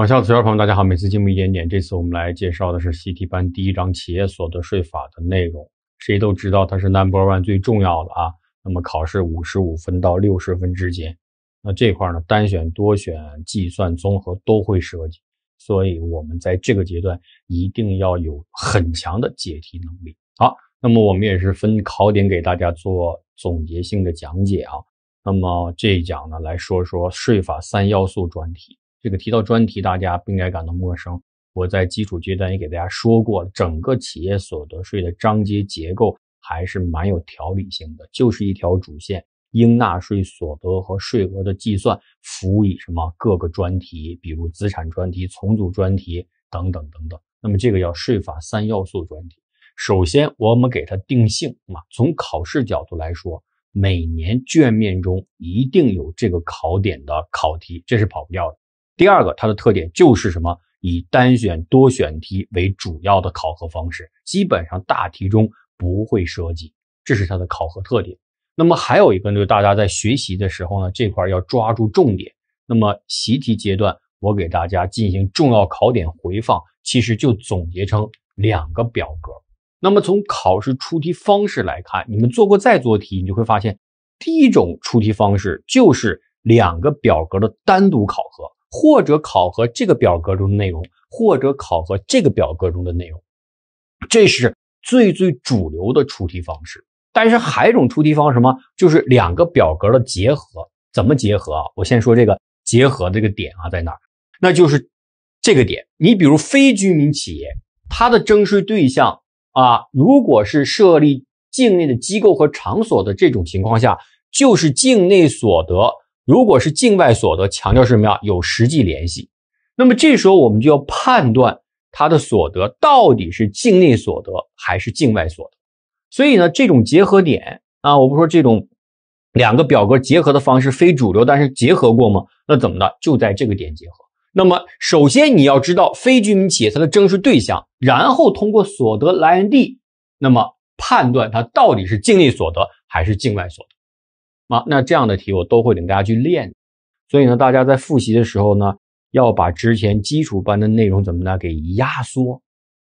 网校的学员朋友，大家好！每次进步一点点，这次我们来介绍的是习题班第一章《企业所得税法》的内容。谁都知道它是 number one 最重要的啊。那么考试五十五分到六十分之间，那这块呢单选、多选、计算、综合都会涉及，所以我们在这个阶段一定要有很强的解题能力。好，那么我们也是分考点给大家做总结性的讲解啊。那么这一讲呢，来说说税法三要素专题。这个提到专题，大家不应该感到陌生。我在基础阶段也给大家说过，整个企业所得税的章节结构还是蛮有条理性的，就是一条主线，应纳税所得和税额的计算，辅以什么各个专题，比如资产专题、重组专题等等等等。那么这个叫税法三要素专题。首先我们给它定性嘛，从考试角度来说，每年卷面中一定有这个考点的考题，这是跑不掉的。第二个，它的特点就是什么？以单选、多选题为主要的考核方式，基本上大题中不会涉及，这是它的考核特点。那么还有一个，就是大家在学习的时候呢，这块要抓住重点。那么习题阶段，我给大家进行重要考点回放，其实就总结成两个表格。那么从考试出题方式来看，你们做过再做题，你就会发现，第一种出题方式就是两个表格的单独考核。或者考核这个表格中的内容，或者考核这个表格中的内容，这是最最主流的出题方式。但是还有一种出题方式什么？就是两个表格的结合，怎么结合啊？我先说这个结合这个点啊，在哪儿？那就是这个点。你比如非居民企业，它的征税对象啊，如果是设立境内的机构和场所的这种情况下，就是境内所得。如果是境外所得，强调是什么呀？有实际联系。那么这时候我们就要判断它的所得到底是境内所得还是境外所得。所以呢，这种结合点啊，我不说这种两个表格结合的方式非主流，但是结合过吗？那怎么的？就在这个点结合。那么首先你要知道非居民企业它的征税对象，然后通过所得来源地，那么判断它到底是境内所得还是境外所得。啊，那这样的题我都会领大家去练，所以呢，大家在复习的时候呢，要把之前基础班的内容怎么呢给压缩，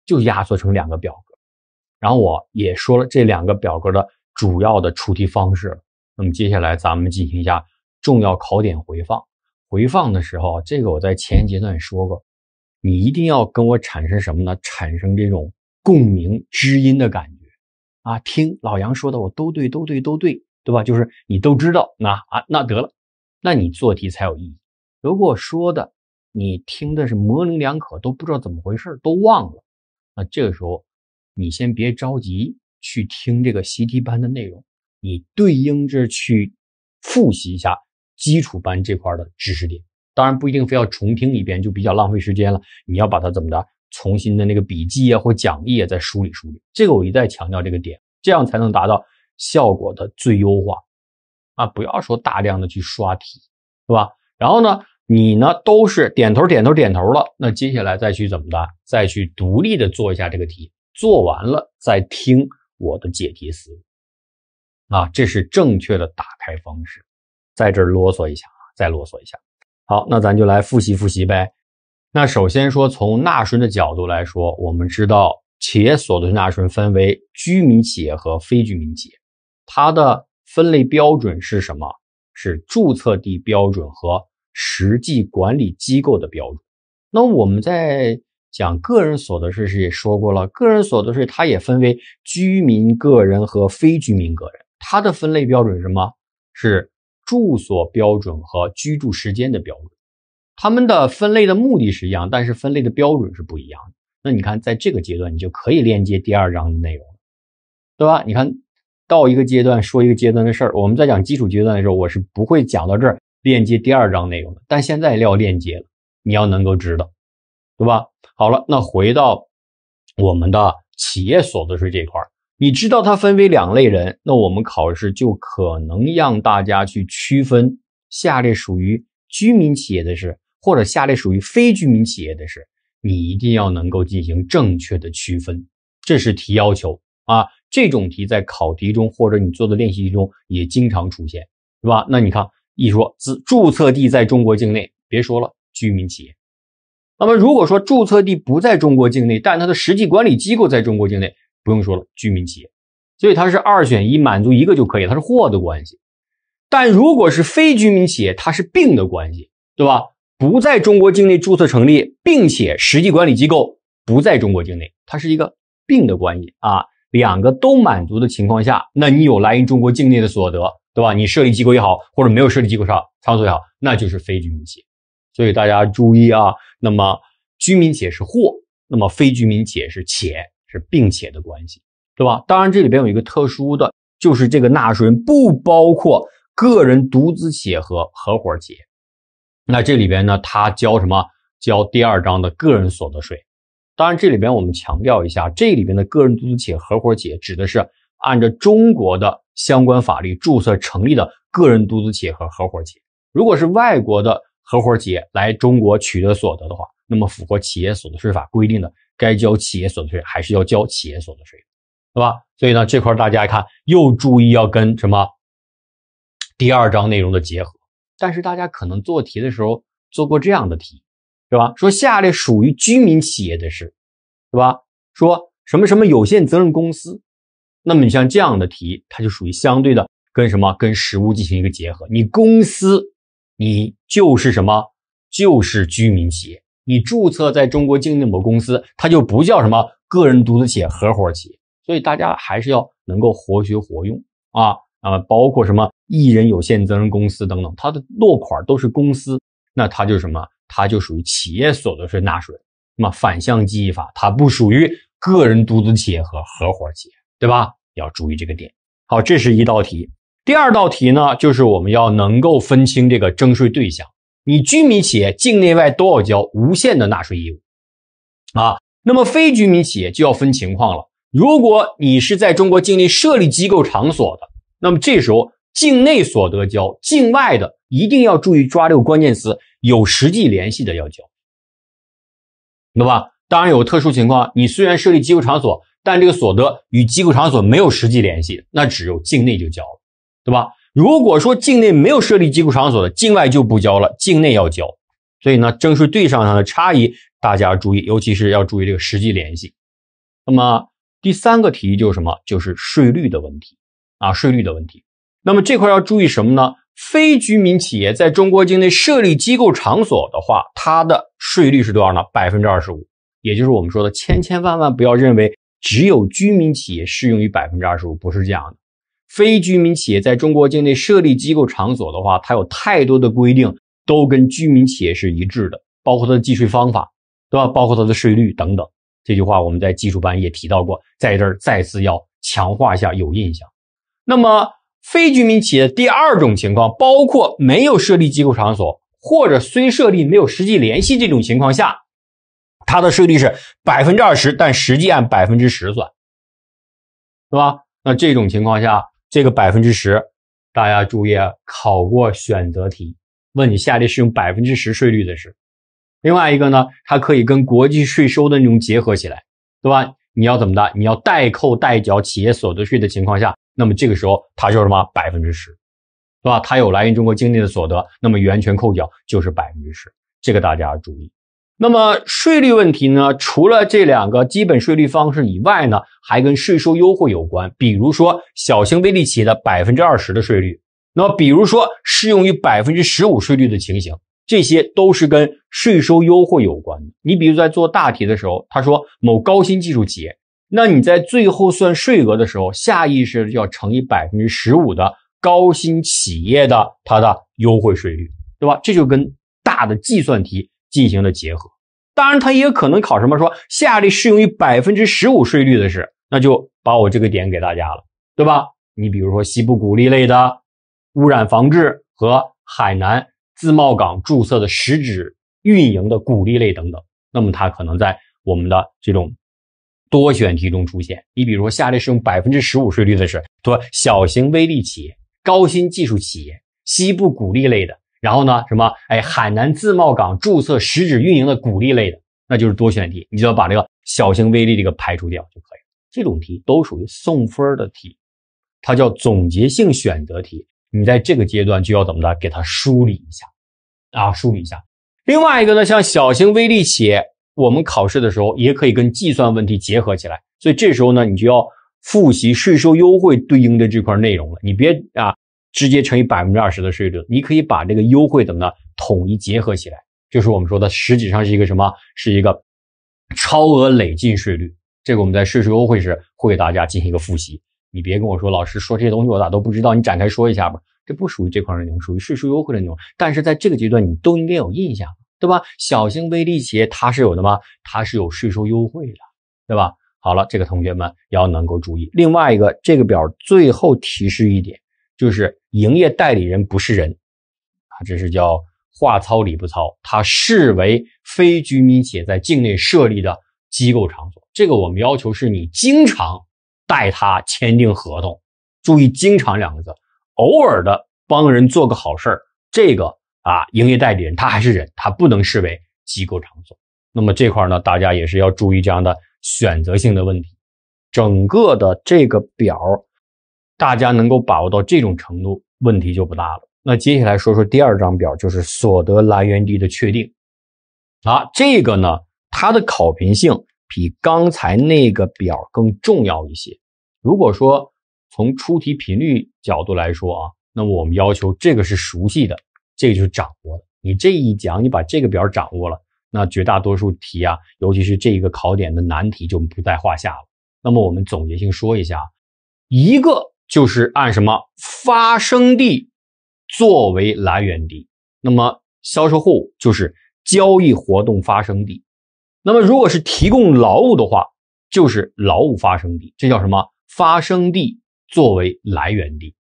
就压缩成两个表格，然后我也说了这两个表格的主要的出题方式。那么接下来咱们进行一下重要考点回放。回放的时候，这个我在前一阶段也说过，你一定要跟我产生什么呢？产生这种共鸣、知音的感觉啊！听老杨说的，我都对，都对，都对。对吧？就是你都知道，那啊，那得了，那你做题才有意义。如果说的你听的是模棱两可，都不知道怎么回事，都忘了，那这个时候你先别着急去听这个习题班的内容，你对应着去复习一下基础班这块的知识点。当然不一定非要重听一遍，就比较浪费时间了。你要把它怎么着，重新的那个笔记啊或讲义啊再梳理梳理。这个我一再强调这个点，这样才能达到。效果的最优化啊！不要说大量的去刷题，是吧？然后呢，你呢都是点头、点头、点头了。那接下来再去怎么的？再去独立的做一下这个题，做完了再听我的解题思路啊！这是正确的打开方式。在这啰嗦一下啊，再啰嗦一下。好，那咱就来复习复习呗。那首先说从纳税的角度来说，我们知道企业所得税纳税分为居民企业和非居民企业。它的分类标准是什么？是注册地标准和实际管理机构的标准。那我们在讲个人所得税时也说过了，个人所得税它也分为居民个人和非居民个人，它的分类标准是什么？是住所标准和居住时间的标准。他们的分类的目的是一样，但是分类的标准是不一样的。那你看，在这个阶段你就可以链接第二章的内容，了，对吧？你看。到一个阶段说一个阶段的事儿。我们在讲基础阶段的时候，我是不会讲到这儿链接第二章内容的。但现在要链接了，你要能够知道，对吧？好了，那回到我们的企业所得税这块儿，你知道它分为两类人，那我们考试就可能让大家去区分下列属于居民企业的是，或者下列属于非居民企业的是，你一定要能够进行正确的区分，这是提要求啊。这种题在考题中或者你做的练习题中也经常出现，是吧？那你看，一说自注册地在中国境内，别说了，居民企业。那么如果说注册地不在中国境内，但它的实际管理机构在中国境内，不用说了，居民企业。所以它是二选一，满足一个就可以，它是或的关系。但如果是非居民企业，它是并的关系，对吧？不在中国境内注册成立，并且实际管理机构不在中国境内，它是一个并的关系啊。两个都满足的情况下，那你有来源中国境内的所得，对吧？你设立机构也好，或者没有设立机构上场所也好，那就是非居民企业。所以大家注意啊，那么居民企业是或，那么非居民企业是且，是并且的关系，对吧？当然这里边有一个特殊的，就是这个纳税人不包括个人独资企业和合伙企业。那这里边呢，他交什么？交第二章的个人所得税。当然，这里边我们强调一下，这里边的个人独资企业、合伙企业指的是按照中国的相关法律注册成立的个人独资企业和合伙企业。如果是外国的合伙企业来中国取得所得的话，那么符合企业所得税法规定的该交企业所得税，还是要交企业所得税，对吧？所以呢，这块大家看又注意要跟什么第二章内容的结合。但是大家可能做题的时候做过这样的题。对吧？说下列属于居民企业的是，对吧？说什么什么有限责任公司？那么你像这样的题，它就属于相对的跟什么跟实物进行一个结合。你公司，你就是什么就是居民企业。你注册在中国境内某公司，它就不叫什么个人独资企业、合伙企业。所以大家还是要能够活学活用啊。啊、包括什么艺人有限责任公司等等，它的落款都是公司，那它就是什么？它就属于企业所得税纳税人。那么反向记忆法，它不属于个人独资企业和合伙企业，对吧？要注意这个点。好，这是一道题。第二道题呢，就是我们要能够分清这个征税对象。你居民企业境内外都要交无限的纳税义务啊。那么非居民企业就要分情况了。如果你是在中国境内设立机构场所的，那么这时候境内所得交，境外的一定要注意抓这个关键词。有实际联系的要交，对吧？当然有特殊情况，你虽然设立机构场所，但这个所得与机构场所没有实际联系，那只有境内就交了，对吧？如果说境内没有设立机构场所的，境外就不交了，境内要交。所以呢，征税对象上的差异大家注意，尤其是要注意这个实际联系。那么第三个题就是什么？就是税率的问题啊，税率的问题。那么这块要注意什么呢？非居民企业在中国境内设立机构场所的话，它的税率是多少呢？百分之二十五，也就是我们说的，千千万万不要认为只有居民企业适用于百分之二十五，不是这样的。非居民企业在中国境内设立机构场所的话，它有太多的规定都跟居民企业是一致的，包括它的计税方法，对吧？包括它的税率等等。这句话我们在基础班也提到过，在这儿再次要强化一下，有印象。那么。非居民企业第二种情况，包括没有设立机构场所，或者虽设立没有实际联系这种情况下，它的税率是百分之二十，但实际按百分之十算，是吧？那这种情况下，这个百分之十，大家注意，考过选择题，问你下列适用百分之十税率的是。另外一个呢，它可以跟国际税收的那种结合起来，对吧？你要怎么的？你要代扣代缴企业所得税的情况下。那么这个时候，它就是什么百分之十，是吧？它有来源中国经济的所得，那么源泉扣缴就是百分之十，这个大家要注意。那么税率问题呢？除了这两个基本税率方式以外呢，还跟税收优惠有关。比如说小型微利企业的百分之二十的税率，那么比如说适用于百分之十五税率的情形，这些都是跟税收优惠有关。的。你比如在做大题的时候，他说某高新技术企业。那你在最后算税额的时候，下意识要乘以百分之十五的高新企业的它的优惠税率，对吧？这就跟大的计算题进行了结合。当然，它也可能考什么说下列适用于百分之十五税率的是，那就把我这个点给大家了，对吧？你比如说西部鼓励类的污染防治和海南自贸港注册的实质运营的鼓励类等等，那么它可能在我们的这种。多选题中出现，你比如说下列适用百分之十五税率的是多小型微利企业、高新技术企业、西部鼓励类的，然后呢什么哎海南自贸港注册实质运营的鼓励类的，那就是多选题，你就要把这个小型微利这个排除掉就可以了。这种题都属于送分的题，它叫总结性选择题，你在这个阶段就要怎么的给它梳理一下，啊梳理一下。另外一个呢，像小型微利企业。我们考试的时候也可以跟计算问题结合起来，所以这时候呢，你就要复习税收优惠对应的这块内容了。你别啊，直接乘以百分之二十的税率，你可以把这个优惠怎么呢统一结合起来，就是我们说的实际上是一个什么？是一个超额累进税率。这个我们在税收优惠时会给大家进行一个复习。你别跟我说老师说这些东西我咋都不知道，你展开说一下吧。这不属于这块内容，属于税收优惠的内容。但是在这个阶段，你都应该有印象。对吧？小型微利企业它是有的吗？它是有税收优惠的，对吧？好了，这个同学们要能够注意。另外一个，这个表最后提示一点，就是营业代理人不是人啊，这是叫话糙理不糙，它视为非居民企业在境内设立的机构场所。这个我们要求是你经常带他签订合同，注意“经常”两个字，偶尔的帮人做个好事儿，这个。啊，营业代理人他还是人，他不能视为机构场所。那么这块呢，大家也是要注意这样的选择性的问题。整个的这个表，大家能够把握到这种程度，问题就不大了。那接下来说说第二张表，就是所得来源地的确定。啊，这个呢，它的考评性比刚才那个表更重要一些。如果说从出题频率角度来说啊，那么我们要求这个是熟悉的。这个就是掌握了。你这一讲，你把这个表掌握了，那绝大多数题啊，尤其是这一个考点的难题就不在话下了。那么我们总结性说一下，一个就是按什么发生地作为来源地，那么销售货物就是交易活动发生地，那么如果是提供劳务的话，就是劳务发生地，这叫什么发生地作为来源地。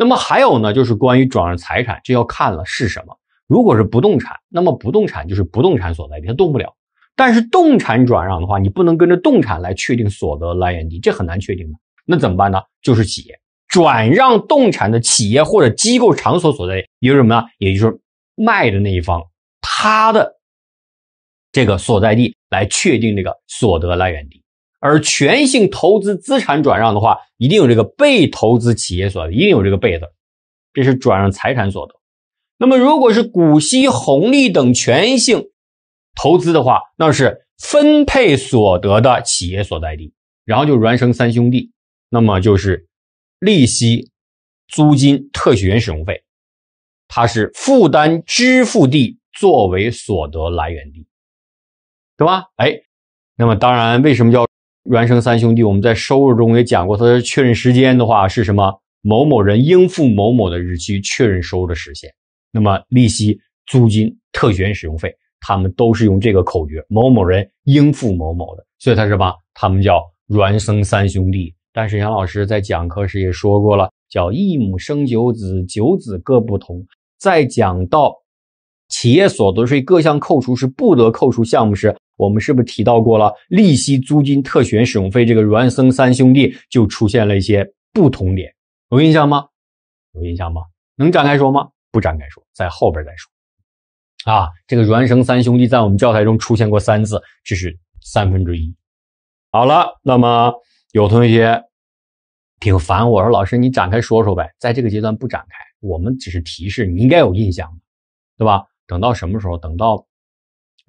那么还有呢，就是关于转让财产，这要看了是什么。如果是不动产，那么不动产就是不动产所在地，它动不了。但是动产转让的话，你不能跟着动产来确定所得来源地，这很难确定的。那怎么办呢？就是企业转让动产的企业或者机构场所所在地，也就是什么呢？也就是卖的那一方他的这个所在地来确定这个所得来源地。而权性投资资产转让的话，一定有这个被投资企业所得，一定有这个被字，这是转让财产所得。那么如果是股息红利等权性投资的话，那是分配所得的企业所在地，然后就孪生三兄弟，那么就是利息、租金、特许权使用费，它是负担支付地作为所得来源地，对吧？哎，那么当然，为什么叫？孪生三兄弟，我们在收入中也讲过，它的确认时间的话是什么？某某人应付某某的日期确认收入的实现。那么利息、租金、特权使用费，他们都是用这个口诀：某某人应付某某的。所以它是吧？他们叫孪生三兄弟。但是杨老师在讲课时也说过了，叫一母生九子，九子各不同。在讲到企业所得税各项扣除时，不得扣除项目时。我们是不是提到过了利息、租金、特权使用费？这个孪生三兄弟就出现了一些不同点，有印象吗？有印象吗？能展开说吗？不展开说，在后边再说。啊，这个孪生三兄弟在我们教材中出现过三次，这是三分之一。好了，那么有同学挺烦我说，老师你展开说说呗，在这个阶段不展开，我们只是提示你应该有印象，对吧？等到什么时候？等到。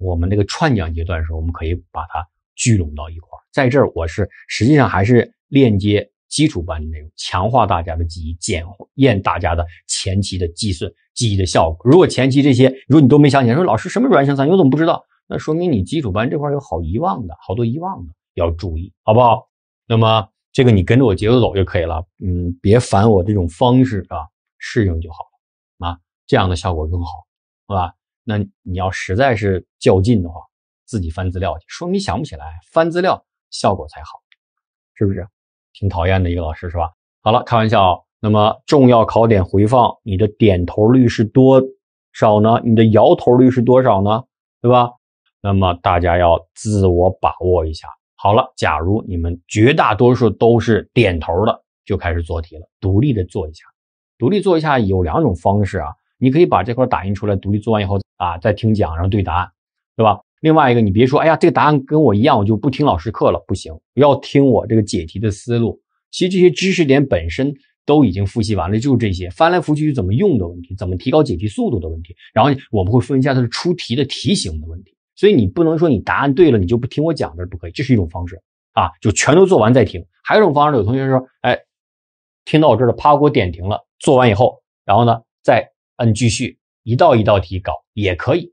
我们那个串讲阶段的时候，我们可以把它聚拢到一块儿。在这儿，我是实际上还是链接基础班的内容，强化大家的记忆，检验大家的前期的计算记忆的效果。如果前期这些，如果你都没想起来，说老师什么软性三，我怎么不知道？那说明你基础班这块有好遗忘的，好多遗忘的要注意，好不好？那么这个你跟着我节奏走就可以了。嗯，别烦我这种方式啊，适应就好了啊，这样的效果更好，好吧？那你要实在是较劲的话，自己翻资料去，说明想不起来，翻资料效果才好，是不是？挺讨厌的一个老师是吧？好了，开玩笑那么重要考点回放，你的点头率是多少呢？你的摇头率是多少呢？对吧？那么大家要自我把握一下。好了，假如你们绝大多数都是点头的，就开始做题了，独立的做一下。独立做一下有两种方式啊，你可以把这块打印出来，独立做完以后。啊，在听讲，然后对答案，对吧？另外一个，你别说，哎呀，这个答案跟我一样，我就不听老师课了，不行，要听我这个解题的思路。其实这些知识点本身都已经复习完了，就是这些翻来覆去怎么用的问题，怎么提高解题速度的问题。然后我们会分一下它的出题的题型的问题。所以你不能说你答案对了，你就不听我讲，这是不可以。这是一种方式啊，就全都做完再听。还有一种方式，有同学说，哎，听到我这儿了，啪给我点停了，做完以后，然后呢再按继续。一道一道题搞也可以，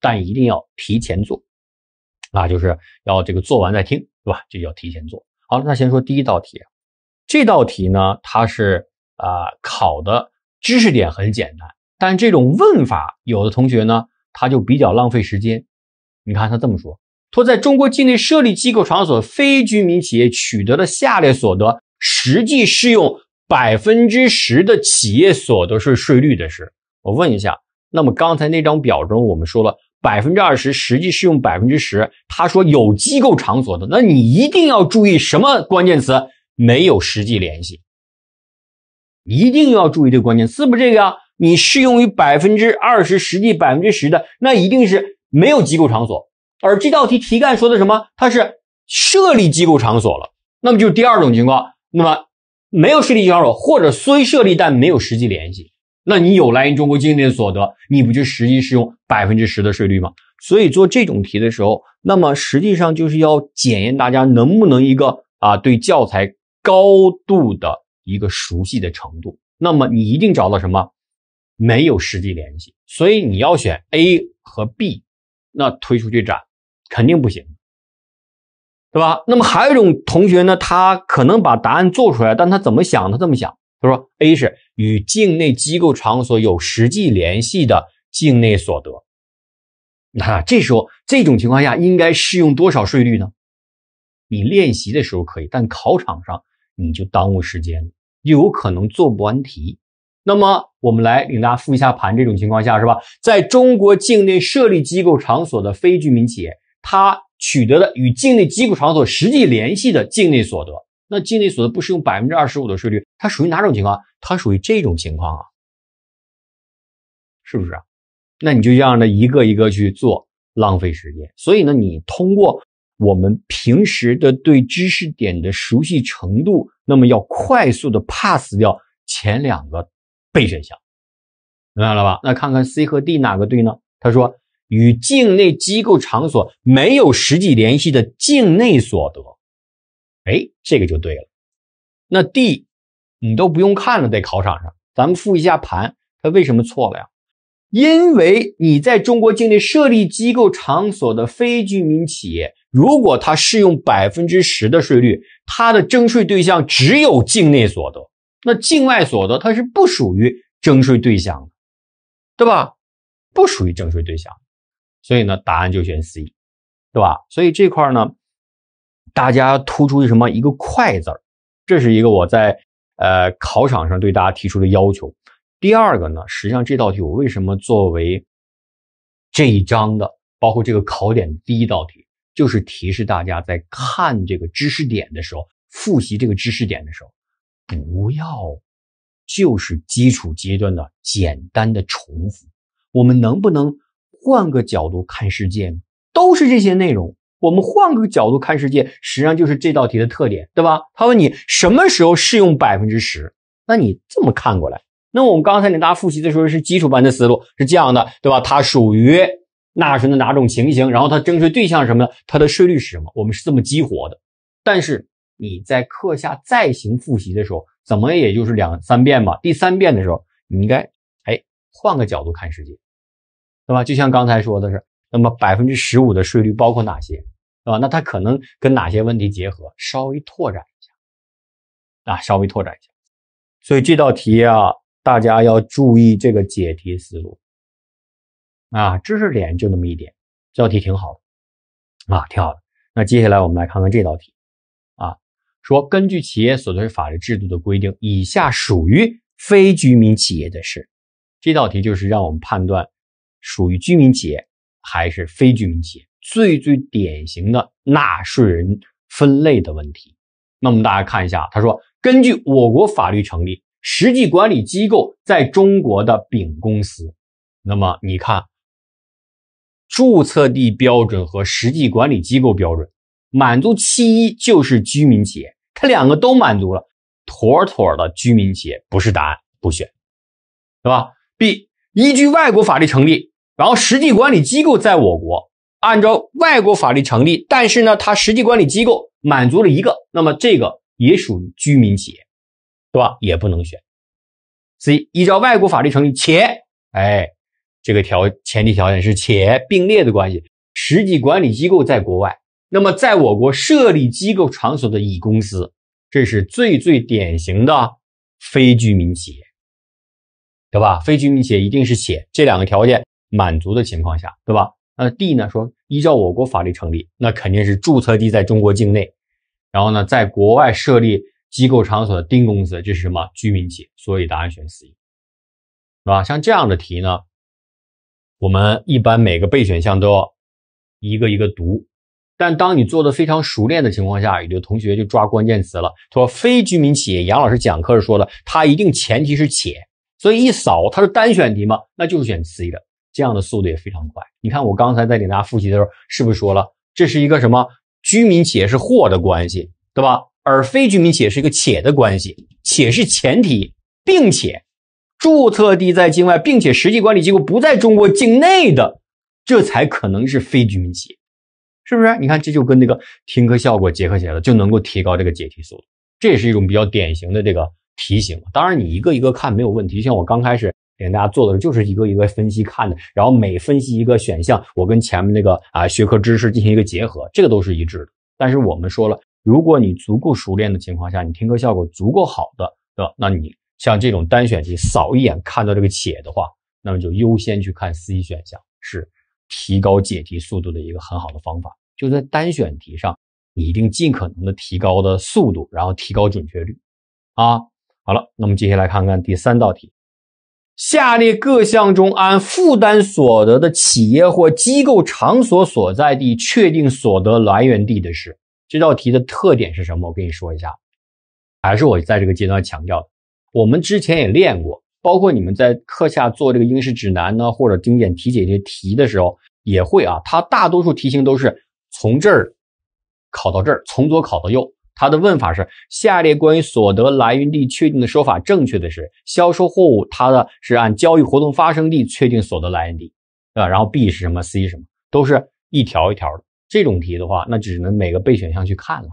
但一定要提前做，啊，就是要这个做完再听，对吧？这叫提前做。好，那先说第一道题，这道题呢，它是啊考的知识点很简单，但这种问法，有的同学呢他就比较浪费时间。你看他这么说：说在中国境内设立机构场所非居民企业取得的下列所得，实际适用百分之十的企业所得税税率的是？我问一下，那么刚才那张表中，我们说了百分之二十实际适用百分之十。他说有机构场所的，那你一定要注意什么关键词？没有实际联系，一定要注意这个关键词，不这个呀？你适用于百分之二十实际百分之十的，那一定是没有机构场所。而这道题题干说的什么？它是设立机构场所了，那么就是第二种情况。那么没有设立机构场所，或者虽设立但没有实际联系。那你有来源于中国境内的所得，你不就实际适用百分之十的税率吗？所以做这种题的时候，那么实际上就是要检验大家能不能一个啊对教材高度的一个熟悉的程度。那么你一定找到什么没有实际联系，所以你要选 A 和 B，那推出去展肯定不行，对吧？那么还有一种同学呢，他可能把答案做出来，但他怎么想？他这么想，他说 A 是。与境内机构场所有实际联系的境内所得，那这时候这种情况下应该适用多少税率呢？你练习的时候可以，但考场上你就耽误时间了，又有可能做不完题。那么我们来领大家复一下盘，这种情况下是吧？在中国境内设立机构场所的非居民企业，它取得的与境内机构场所实际联系的境内所得。那境内所得不适用百分之二十五的税率，它属于哪种情况？它属于这种情况啊，是不是？那你就这样的一个一个去做，浪费时间。所以呢，你通过我们平时的对知识点的熟悉程度，那么要快速的 pass 掉前两个备选项，明白了吧？那看看 C 和 D 哪个对呢？他说，与境内机构场所没有实际联系的境内所得。哎，这个就对了。那 D，你都不用看了，在考场上，咱们复一下盘，它为什么错了呀？因为你在中国境内设立机构场所的非居民企业，如果它适用百分之十的税率，它的征税对象只有境内所得，那境外所得它是不属于征税对象的，对吧？不属于征税对象，所以呢，答案就选 C，对吧？所以这块呢。大家突出一什么？一个“快”字儿，这是一个我在呃考场上对大家提出的要求。第二个呢，实际上这道题我为什么作为这一章的，包括这个考点第一道题，就是提示大家在看这个知识点的时候，复习这个知识点的时候，不要就是基础阶段的简单的重复。我们能不能换个角度看世界？呢？都是这些内容。我们换个角度看世界，实际上就是这道题的特点，对吧？他问你什么时候适用百分之十，那你这么看过来，那我们刚才给大家复习的时候是基础班的思路是这样的，对吧？它属于纳税的哪种情形，然后它征税对象什么它的税率是什么？我们是这么激活的。但是你在课下再行复习的时候，怎么也就是两三遍吧？第三遍的时候，你应该哎换个角度看世界，对吧？就像刚才说的是。那么百分之十五的税率包括哪些，啊，那它可能跟哪些问题结合？稍微拓展一下，啊，稍微拓展一下。所以这道题啊，大家要注意这个解题思路，啊，知识点就那么一点。这道题挺好的，啊，挺好的。那接下来我们来看看这道题，啊，说根据企业所得税法律制度的规定，以下属于非居民企业的是，这道题就是让我们判断属于居民企业。还是非居民企业最最典型的纳税人分类的问题。那么大家看一下，他说根据我国法律成立，实际管理机构在中国的丙公司。那么你看，注册地标准和实际管理机构标准满足其一就是居民企业，它两个都满足了，妥妥的居民企业不是答案，不选，对吧？B，依据外国法律成立。然后，实际管理机构在我国按照外国法律成立，但是呢，它实际管理机构满足了一个，那么这个也属于居民企业，对吧？也不能选。C，依照外国法律成立，且，哎，这个条前提条件是且并列的关系，实际管理机构在国外，那么在我国设立机构场所的乙公司，这是最最典型的非居民企业，对吧？非居民企业一定是且这两个条件。满足的情况下，对吧？那 D 呢？说依照我国法律成立，那肯定是注册地在中国境内，然后呢，在国外设立机构场所的丁公司，这是什么居民企业？所以答案选 C，是吧？像这样的题呢，我们一般每个备选项都要一个一个读，但当你做的非常熟练的情况下，有的同学就抓关键词了。说非居民企业，杨老师讲课时说的，他一定前提是且，所以一扫它是单选题嘛，那就是选 C 的。这样的速度也非常快。你看，我刚才在给大家复习的时候，是不是说了这是一个什么居民企业是或的关系，对吧？而非居民企业是一个且的关系，且是前提，并且注册地在境外，并且实际管理机构不在中国境内的，这才可能是非居民企业，是不是？你看，这就跟那个听课效果结合起来的，就能够提高这个解题速度。这也是一种比较典型的这个题型。当然，你一个一个看没有问题。像我刚开始。给大家做的就是一个一个分析看的，然后每分析一个选项，我跟前面那个啊学科知识进行一个结合，这个都是一致的。但是我们说了，如果你足够熟练的情况下，你听课效果足够好的，对吧？那你像这种单选题，扫一眼看到这个且的话，那么就优先去看 C 选项，是提高解题速度的一个很好的方法。就在单选题上，你一定尽可能的提高的速度，然后提高准确率。啊，好了，那么接下来看看第三道题。下列各项中，按负担所得的企业或机构场所所在地确定所得来源地的是。这道题的特点是什么？我跟你说一下，还是我在这个阶段强调，的。我们之前也练过，包括你们在课下做这个应试指南呢，或者经典题解些题的时候也会啊。它大多数题型都是从这儿考到这儿，从左考到右。他的问法是：下列关于所得来源地确定的说法正确的是？销售货物，它的是按交易活动发生地确定所得来源地，对吧？然后 B 是什么？C 什么？都是一条一条的这种题的话，那只能每个备选项去看了。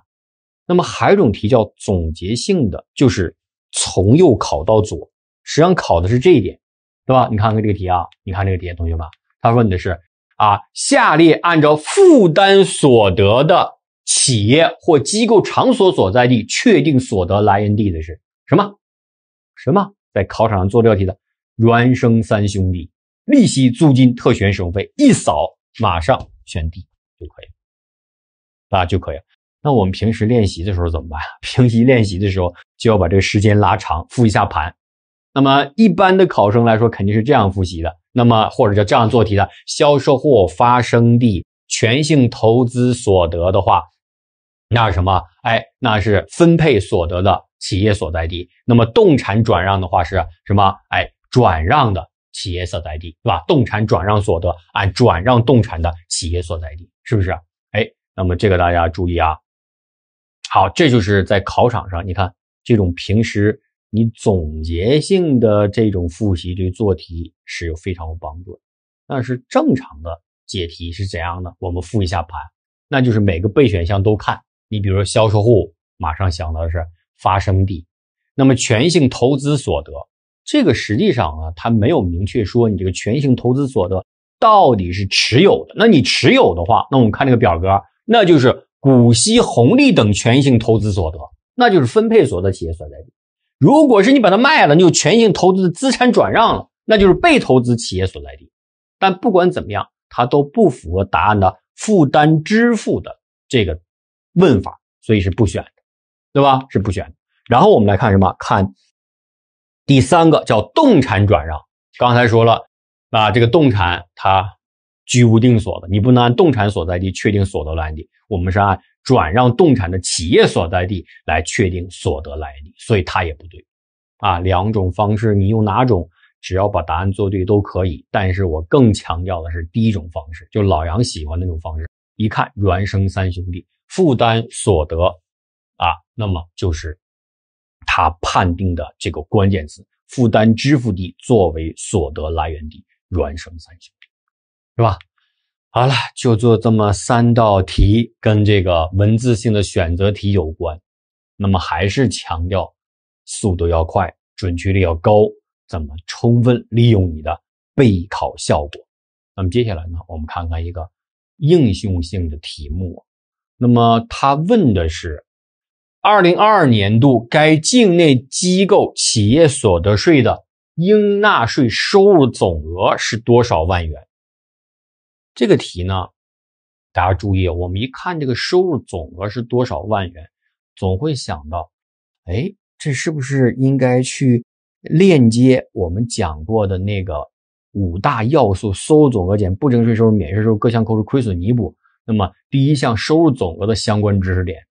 那么还有一种题叫总结性的，就是从右考到左，实际上考的是这一点，对吧？你看看这个题啊，你看这个题，同学们，他问的是啊，下列按照负担所得的。企业或机构场所所在地确定所得来源地的是什么？什么？在考场上做这道题的“孪生三兄弟”：利息、租金、特权、使用费，一扫马上选 D 就可以了，啊，就可以了。那我们平时练习的时候怎么办？平时练习的时候就要把这个时间拉长，复一下盘。那么一般的考生来说肯定是这样复习的，那么或者叫这样做题的销售货发生地、全性投资所得的话。那是什么？哎，那是分配所得的企业所在地。那么动产转让的话是什么？哎，转让的企业所在地是吧？动产转让所得按转让动产的企业所在地，是不是？哎，那么这个大家注意啊。好，这就是在考场上，你看这种平时你总结性的这种复习对做题是有非常有帮助的。但是正常的解题是怎样的？我们复一下盘，那就是每个备选项都看。你比如销售户，马上想到的是发生地。那么，全性投资所得，这个实际上啊，它没有明确说你这个全性投资所得到底是持有的。那你持有的话，那我们看这个表格，那就是股息红利等全性投资所得，那就是分配所得企业所在地。如果是你把它卖了，你就全性投资的资产转让了，那就是被投资企业所在地。但不管怎么样，它都不符合答案的负担支付的这个。问法，所以是不选的，对吧？是不选的。然后我们来看什么？看第三个叫动产转让。刚才说了啊，这个动产它居无定所的，你不能按动产所在地确定所得来源地，我们是按转让动产的企业所在地来确定所得来源地，所以它也不对啊。两种方式你用哪种，只要把答案做对都可以。但是我更强调的是第一种方式，就老杨喜欢那种方式，一看孪生三兄弟。负担所得，啊，那么就是他判定的这个关键词，负担支付地作为所得来源地，孪生三兄弟，是吧？好了，就做这么三道题，跟这个文字性的选择题有关。那么还是强调速度要快，准确率要高，怎么充分利用你的备考效果？那么接下来呢，我们看看一个应用性的题目。那么他问的是，二零二二年度该境内机构企业所得税的应纳税收入总额是多少万元？这个题呢，大家注意，我们一看这个收入总额是多少万元，总会想到，哎，这是不是应该去链接我们讲过的那个五大要素：收入总额减不征税收入、免税收入、各项扣除、亏损弥补？那么第一项收入总额的相关知识点，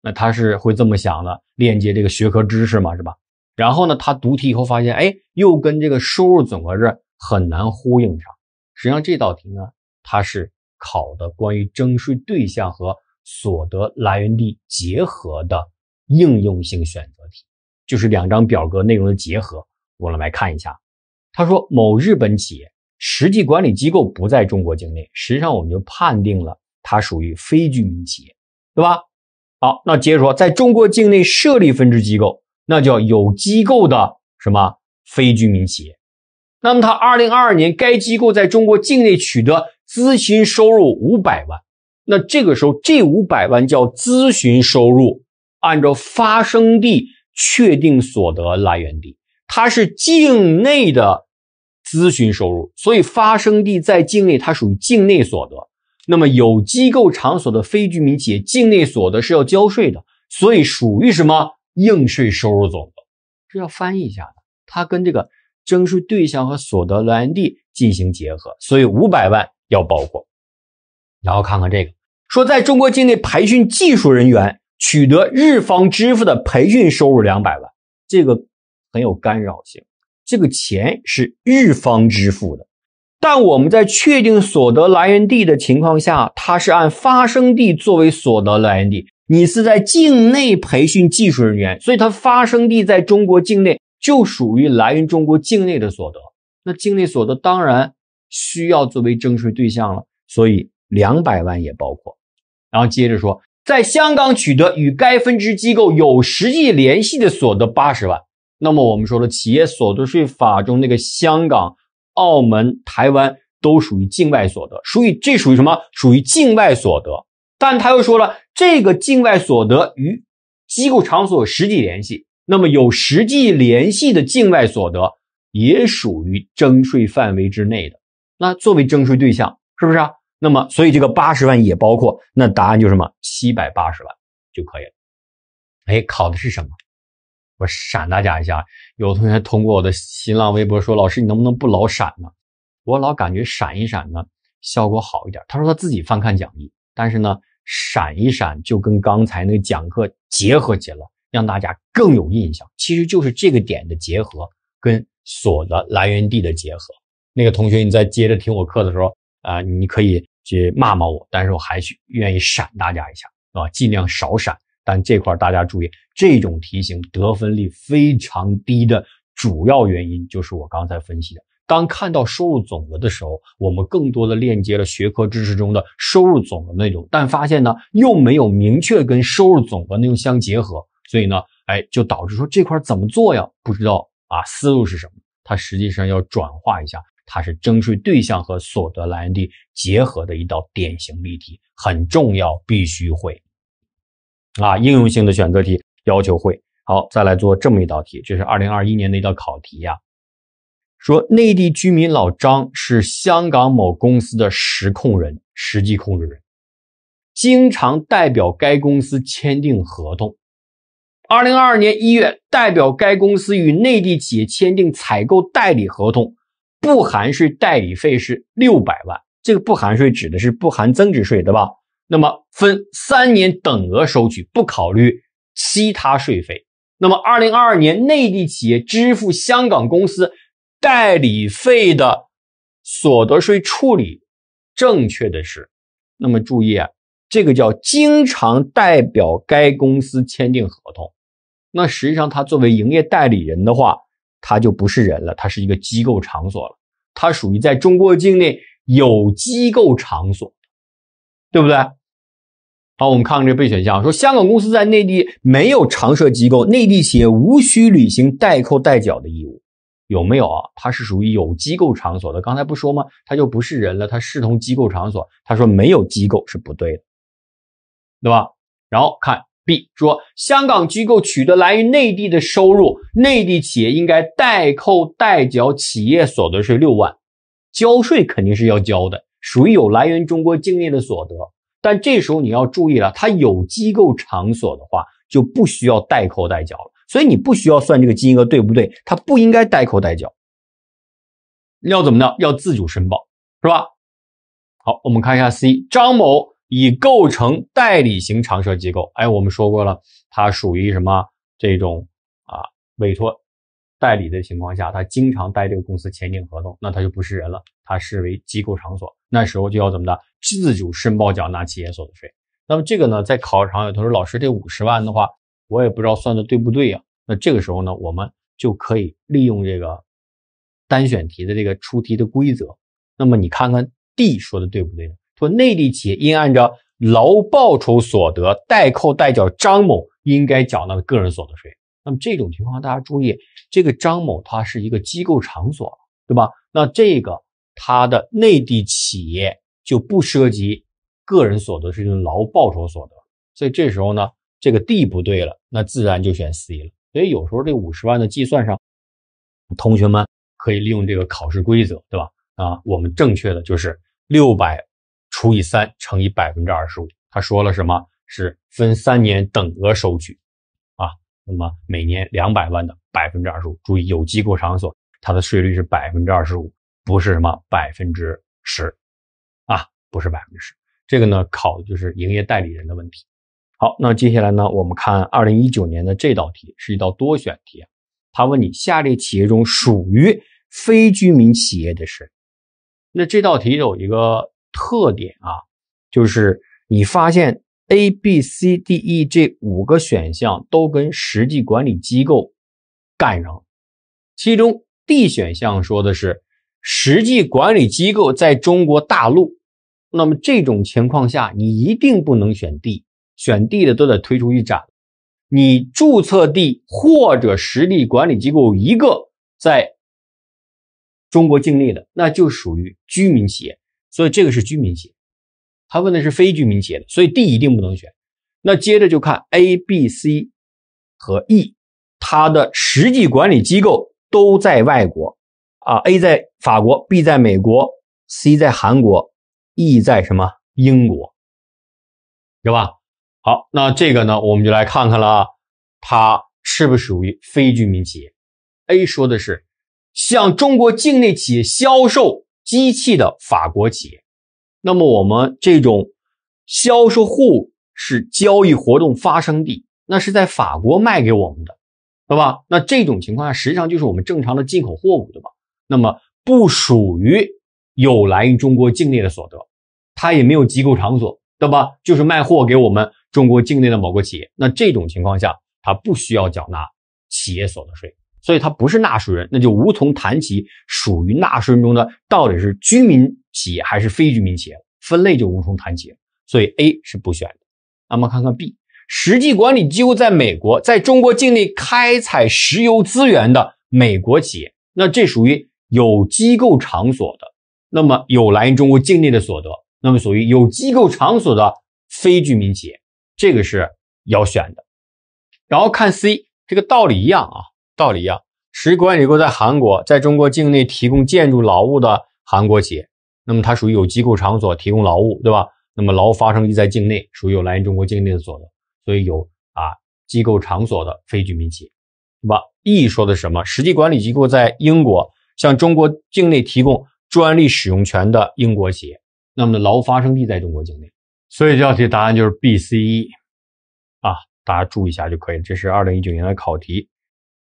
那他是会这么想的，链接这个学科知识嘛，是吧？然后呢，他读题以后发现，哎，又跟这个收入总额这很难呼应上。实际上这道题呢，它是考的关于征税对象和所得来源地结合的应用性选择题，就是两张表格内容的结合。我们来看一下，他说某日本企业实际管理机构不在中国境内，实际上我们就判定了。它属于非居民企业，对吧？好，那接着说，在中国境内设立分支机构，那叫有机构的什么非居民企业。那么，它二零二二年该机构在中国境内取得咨询收入五百万，那这个时候这五百万叫咨询收入，按照发生地确定所得来源地，它是境内的咨询收入，所以发生地在境内，它属于境内所得。那么有机构场所的非居民企业境内所得是要交税的，所以属于什么应税收入总额？这要翻译一下的，它跟这个征税对象和所得来源地进行结合，所以五百万要包括。然后看看这个，说在中国境内培训技术人员取得日方支付的培训收入两百万，这个很有干扰性，这个钱是日方支付的。但我们在确定所得来源地的情况下，它是按发生地作为所得来源地。你是在境内培训技术人员，所以它发生地在中国境内，就属于来源中国境内的所得。那境内所得当然需要作为征税对象了，所以两百万也包括。然后接着说，在香港取得与该分支机构有实际联系的所得八十万，那么我们说了，企业所得税法中那个香港。澳门、台湾都属于境外所得，属于这属于什么？属于境外所得。但他又说了，这个境外所得与机构场所有实际联系，那么有实际联系的境外所得也属于征税范围之内的，那作为征税对象是不是啊？那么所以这个八十万也包括，那答案就什么？七百八十万就可以了。哎，考的是什么？我闪大家一下，有同学通过我的新浪微博说：“老师，你能不能不老闪呢？我老感觉闪一闪呢，效果好一点。”他说他自己翻看讲义，但是呢，闪一闪就跟刚才那个讲课结合起来让大家更有印象。其实就是这个点的结合，跟所的来源地的结合。那个同学，你在接着听我课的时候啊，你可以去骂骂我，但是我还是愿意闪大家一下啊，尽量少闪。但这块大家注意，这种题型得分率非常低的主要原因就是我刚才分析的。当看到收入总额的时候，我们更多的链接了学科知识中的收入总额内容，但发现呢又没有明确跟收入总额内容相结合，所以呢，哎，就导致说这块怎么做呀？不知道啊，思路是什么？它实际上要转化一下，它是征税对象和所得来源地结合的一道典型例题，很重要，必须会。啊，应用性的选择题要求会好，再来做这么一道题，这是二零二一年的一道考题呀。说内地居民老张是香港某公司的实控人、实际控制人，经常代表该公司签订合同。二零二二年一月，代表该公司与内地企业签订采购代理合同，不含税代理费是六百万。这个不含税指的是不含增值税，对吧？那么分三年等额收取，不考虑其他税费。那么，二零二二年内地企业支付香港公司代理费的所得税处理，正确的是？那么注意啊，这个叫经常代表该公司签订合同，那实际上他作为营业代理人的话，他就不是人了，他是一个机构场所了，他属于在中国境内有机构场所。对不对？好，我们看看这个备选项，说香港公司在内地没有常设机构，内地企业无需履行代扣代缴的义务，有没有啊？它是属于有机构场所的，刚才不说吗？它就不是人了，它视同机构场所。他说没有机构是不对的，对吧？然后看 B 说，香港机构取得来于内地的收入，内地企业应该代扣代缴企业所得税六万，交税肯定是要交的。属于有来源中国境内的所得，但这时候你要注意了，他有机构场所的话就不需要代扣代缴了，所以你不需要算这个金额，对不对？他不应该代扣代缴，要怎么呢？要自主申报，是吧？好，我们看一下 C，张某已构成代理型常设机构。哎，我们说过了，他属于什么这种啊委托代理的情况下，他经常带这个公司签订合同，那他就不是人了，他视为机构场所。那时候就要怎么的自主申报缴纳企业所得税。那么这个呢，在考场有同学说：“老师，这五十万的话，我也不知道算的对不对呀？”那这个时候呢，我们就可以利用这个单选题的这个出题的规则。那么你看看 D 说的对不对？说内地企业应按照劳务报酬所得代扣代缴张某应该缴纳的个人所得税。那么这种情况，大家注意，这个张某他是一个机构场所，对吧？那这个。他的内地企业就不涉及个人所得，税的劳务报酬所得，所以这时候呢，这个 D 不对了，那自然就选 C 了。所以有时候这五十万的计算上，同学们可以利用这个考试规则，对吧？啊，我们正确的就是六百除以三乘以百分之二十五。他说了什么？是分三年等额收取，啊，那么每年两百万的百分之二十五。注意，有机构场所它的税率是百分之二十五。不是什么百分之十啊，不是百分之十。这个呢，考的就是营业代理人的问题。好，那接下来呢，我们看二零一九年的这道题是一道多选题，他问你下列企业中属于非居民企业的是。那这道题有一个特点啊，就是你发现 A、B、C、D、E 这五个选项都跟实际管理机构干上，了，其中 D 选项说的是。实际管理机构在中国大陆，那么这种情况下，你一定不能选 D，选 D 的都得推出去斩。你注册地或者实地管理机构一个在中国境内的，那就属于居民企业，所以这个是居民企业。他问的是非居民企业的，所以 D 一定不能选。那接着就看 A、B、C 和 E，它的实际管理机构都在外国。啊，A 在法国，B 在美国，C 在韩国，E 在什么英国，对吧？好，那这个呢，我们就来看看了，它是不是属于非居民企业？A 说的是向中国境内企业销售机器的法国企业，那么我们这种销售户是交易活动发生地，那是在法国卖给我们的，对吧？那这种情况下，实际上就是我们正常的进口货物对吧？那么不属于有来中国境内的所得，它也没有机构场所，对吧？就是卖货给我们中国境内的某个企业，那这种情况下，它不需要缴纳企业所得税，所以它不是纳税人，那就无从谈起属于纳税人中的到底是居民企业还是非居民企业分类就无从谈起所以 A 是不选的。那么看看 B，实际管理机构在美国，在中国境内开采石油资源的美国企业，那这属于。有机构场所的，那么有来源中国境内的所得，那么属于有机构场所的非居民企业，这个是要选的。然后看 C，这个道理一样啊，道理一样。实际管理机构在韩国，在中国境内提供建筑劳务的韩国企业，那么它属于有机构场所提供劳务，对吧？那么劳务发生地在境内，属于有来源中国境内的所得，所以有啊机构场所的非居民企业。那么 E 说的什么？实际管理机构在英国。向中国境内提供专利使用权的英国企业，那么劳务发生地在中国境内，所以这道题答案就是 B、C、E，啊，大家注意一下就可以。这是二零一九年的考题。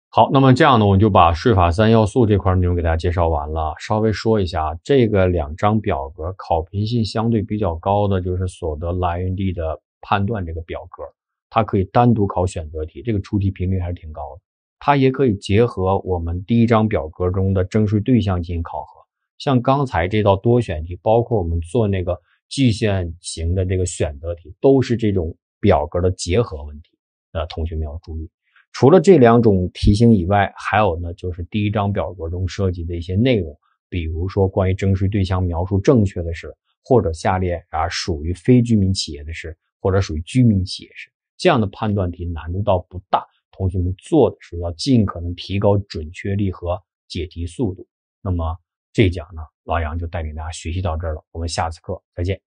好，那么这样呢，我就把税法三要素这块内容给大家介绍完了。稍微说一下，这个两张表格，考评性相对比较高的就是所得来源地的判断这个表格，它可以单独考选择题，这个出题频率还是挺高的。它也可以结合我们第一张表格中的征税对象进行考核，像刚才这道多选题，包括我们做那个季线型的这个选择题，都是这种表格的结合问题。呃，同学们要注意，除了这两种题型以外，还有呢就是第一张表格中涉及的一些内容，比如说关于征税对象描述正确的是，或者下列啊属于非居民企业的是，或者属于居民企业是这样的判断题，难度倒不大。同学们做的时候要尽可能提高准确率和解题速度。那么这一讲呢，老杨就带领大家学习到这儿了。我们下次课再见。